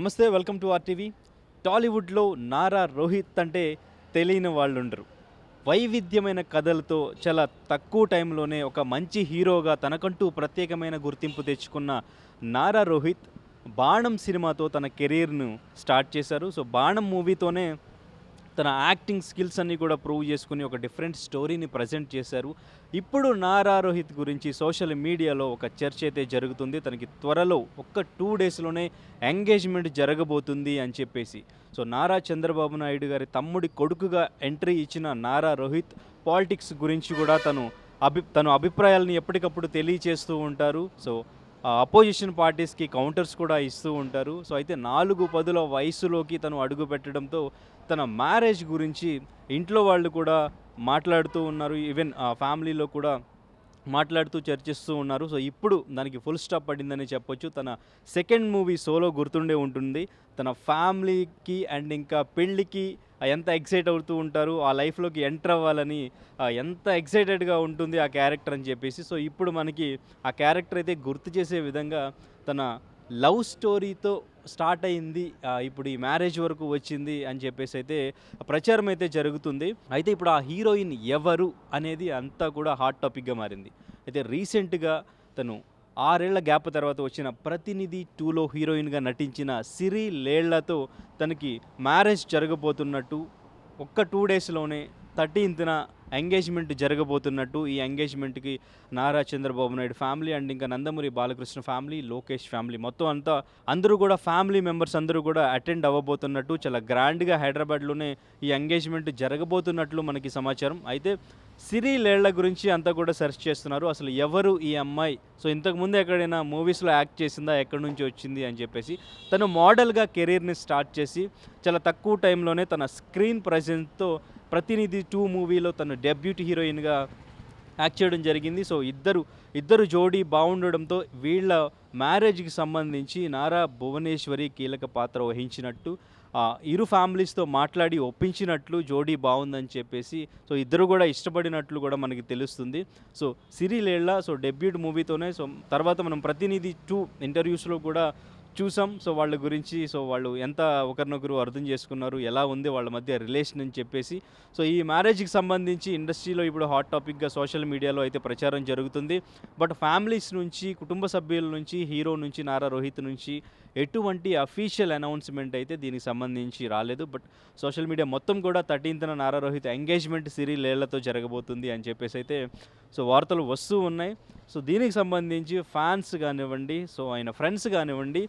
నమస్తే welcome to RTV టాలీవుడ్లో నారా రోహిత్ అంటే తెలియని వాళ్ళు ఉండరు వైవిధ్యమైన కథలతో చాలా తక్కువ టైంలోనే ఒక మంచి హీరోగా తనకంటూ ప్రత్యేకమైన గుర్తింపు తెచ్చుకున్న నారా రోహిత్ బాణం సినిమాతో తన కెరీర్ను స్టార్ట్ చేశారు సో బాణం మూవీతోనే తన యాక్టింగ్ స్కిల్స్ అన్ని కూడా ప్రూవ్ చేసుకుని ఒక డిఫరెంట్ స్టోరీని ప్రజెంట్ చేశారు ఇప్పుడు నారా రోహిత్ గురించి సోషల్ మీడియాలో ఒక చర్చ అయితే జరుగుతుంది తనకి త్వరలో ఒక్క టూ డేస్లోనే ఎంగేజ్మెంట్ జరగబోతుంది అని చెప్పేసి సో నారా చంద్రబాబు నాయుడు గారి తమ్ముడి కొడుకుగా ఎంట్రీ ఇచ్చిన నారా రోహిత్ పాలిటిక్స్ గురించి కూడా తను అభి తను అభిప్రాయాలను ఎప్పటికప్పుడు తెలియచేస్తూ ఉంటారు సో అపోజిషన్ పార్టీస్కి కౌంటర్స్ కూడా ఇస్తూ ఉంటారు సో అయితే నాలుగు పదుల వయసులోకి తను అడుగు పెట్టడంతో తన మ్యారేజ్ గురించి ఇంట్లో వాళ్ళు కూడా మాట్లాడుతూ ఉన్నారు ఈవెన్ ఫ్యామిలీలో కూడా మాట్లాడుతూ చర్చిస్తూ ఉన్నారు సో ఇప్పుడు దానికి ఫుల్ స్టాప్ పడిందని చెప్పొచ్చు తన సెకండ్ మూవీ సోలో గుర్తుండే ఉంటుంది తన ఫ్యామిలీకి అండ్ ఇంకా పెళ్ళికి ఎంత ఎక్సైట్ అవుతూ ఉంటారు ఆ లైఫ్లోకి ఎంటర్ అవ్వాలని ఎంత ఎక్సైటెడ్గా ఉంటుంది ఆ క్యారెక్టర్ అని చెప్పేసి సో ఇప్పుడు మనకి ఆ క్యారెక్టర్ అయితే గుర్తు చేసే విధంగా తన లవ్ స్టోరీతో స్టార్ట్ అయింది ఇప్పుడు ఈ మ్యారేజ్ వరకు వచ్చింది అని చెప్పేసి అయితే ప్రచారం అయితే జరుగుతుంది అయితే ఇప్పుడు ఆ హీరోయిన్ ఎవరు అనేది అంతా కూడా హాట్ టాపిక్గా మారింది అయితే రీసెంట్గా తను ఆరేళ్ల గ్యాప్ తర్వాత వచ్చిన ప్రతినిధి టూలో హీరోయిన్గా నటించిన సిరి లేళ్లతో తనకి మ్యారేజ్ జరగబోతున్నట్టు ఒక్క టూ డేస్లోనే థర్టీన్త్న ఎంగేజ్మెంట్ జరగబోతున్నట్టు ఈ ఎంగేజ్మెంట్కి నారా చంద్రబాబు నాయుడు ఫ్యామిలీ అండ్ ఇంకా నందమూరి బాలకృష్ణ ఫ్యామిలీ లోకేష్ ఫ్యామిలీ మొత్తం అంతా అందరూ కూడా ఫ్యామిలీ మెంబర్స్ అందరూ కూడా అటెండ్ అవ్వబోతున్నట్టు చాలా గ్రాండ్గా హైదరాబాద్లోనే ఈ ఎంగేజ్మెంట్ జరగబోతున్నట్లు మనకి సమాచారం అయితే సిరి లేళ్ల గురించి అంతా కూడా సెర్చ్ చేస్తున్నారు అసలు ఎవరు ఈ అమ్మాయి సో ఇంతకుముందు ఎక్కడైనా మూవీస్లో యాక్ట్ చేసిందా ఎక్కడి నుంచి వచ్చింది అని చెప్పేసి తను మోడల్గా కెరీర్ని స్టార్ట్ చేసి చాలా తక్కువ టైంలోనే తన స్క్రీన్ ప్రజెన్స్తో ప్రతినిధి టూ మూవీలో తను డెబ్యూట్ హీరోయిన్గా యాక్ట్ చేయడం జరిగింది సో ఇద్దరు ఇద్దరు జోడీ బాగుండడంతో వీళ్ళ మ్యారేజ్కి సంబంధించి నారా భువనేశ్వరి కీలక పాత్ర వహించినట్టు ఇరు ఫ్యామిలీస్తో మాట్లాడి ఒప్పించినట్లు జోడీ బాగుందని చెప్పేసి సో ఇద్దరు కూడా ఇష్టపడినట్లు కూడా మనకి తెలుస్తుంది సో సిరిలేళ్ళ సో డెబ్యూట్ మూవీతోనే సో తర్వాత మనం ప్రతినిధి టూ ఇంటర్వ్యూస్లో కూడా చూసాం సో వాళ్ళ గురించి సో వాళ్ళు ఎంత ఒకరినొకరు అర్థం చేసుకున్నారు ఎలా ఉంది వాళ్ళ మధ్య రిలేషన్ అని చెప్పేసి సో ఈ మ్యారేజ్కి సంబంధించి ఇండస్ట్రీలో ఇప్పుడు హాట్ టాపిక్గా సోషల్ మీడియాలో అయితే ప్రచారం జరుగుతుంది బట్ ఫ్యామిలీస్ నుంచి కుటుంబ సభ్యుల నుంచి హీరో నుంచి నారా రోహిత్ నుంచి ఎటువంటి అఫీషియల్ అనౌన్స్మెంట్ అయితే దీనికి సంబంధించి రాలేదు బట్ సోషల్ మీడియా మొత్తం కూడా థర్టీన్త్న నారా రోహిత్ ఎంగేజ్మెంట్ సిరీ లేళ్లతో జరగబోతుంది అని చెప్పేసి అయితే సో వార్తలు వస్తూ ఉన్నాయి సో దీనికి సంబంధించి ఫ్యాన్స్ కానివ్వండి సో ఆయన ఫ్రెండ్స్ కానివ్వండి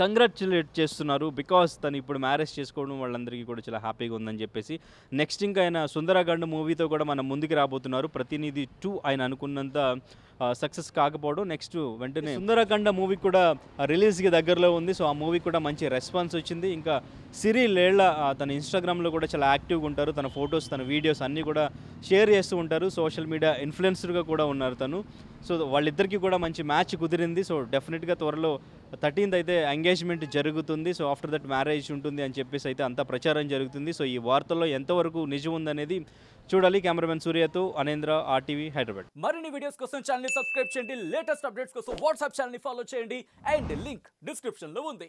కంగ్రాచులేట్ చేస్తున్నారు బికాస్ తను ఇప్పుడు మ్యారేజ్ చేసుకోవడం వాళ్ళందరికీ కూడా చాలా హ్యాపీగా ఉందని చెప్పేసి నెక్స్ట్ ఇంకా ఆయన సుందరగండ్ మూవీతో కూడా మనం ముందుకు రాబోతున్నారు ప్రతినిధి టూ ఆయన అనుకున్నంత సక్సెస్ కాకపోవడం నెక్స్ట్ వెంటనే సుందరకండ మూవీ కూడా రిలీజ్కి దగ్గరలో ఉంది సో ఆ మూవీ కూడా మంచి రెస్పాన్స్ వచ్చింది ఇంకా సిరి లేళ్ల తన ఇన్స్టాగ్రామ్లో కూడా చాలా యాక్టివ్గా ఉంటారు తన ఫొటోస్ తన వీడియోస్ అన్నీ కూడా షేర్ చేస్తూ ఉంటారు సోషల్ మీడియా ఇన్ఫ్లుయెన్సర్గా కూడా ఉన్నారు తను సో వాళ్ళిద్దరికీ కూడా మంచి మ్యాచ్ కుదిరింది సో డెఫినెట్గా త్వరలో థర్టీన్త్ అయితే ఎంగేజ్మెంట్ జరుగుతుంది సో ఆఫ్టర్ దట్ మ్యారేజ్ ఉంటుంది అని చెప్పేసి అయితే అంత ప్రచారం జరుగుతుంది సో ఈ వార్తల్లో ఎంతవరకు నిజం ఉందనేది చూడాలి కెమెరామెన్ సూర్యతో అనేంద్ర ఆర్టీవీ హైదరాబాద్ మరిన్ని వీడియోస్ కోసం ఛానల్ సబ్స్క్రైబ్ చేయండి లేటెస్ట్ అప్డేట్స్ కోసం వాట్సాప్ ఛానల్ ఫాలో చేయండి అండ్ లింక్ డిస్క్రిప్షన్ లో ఉంది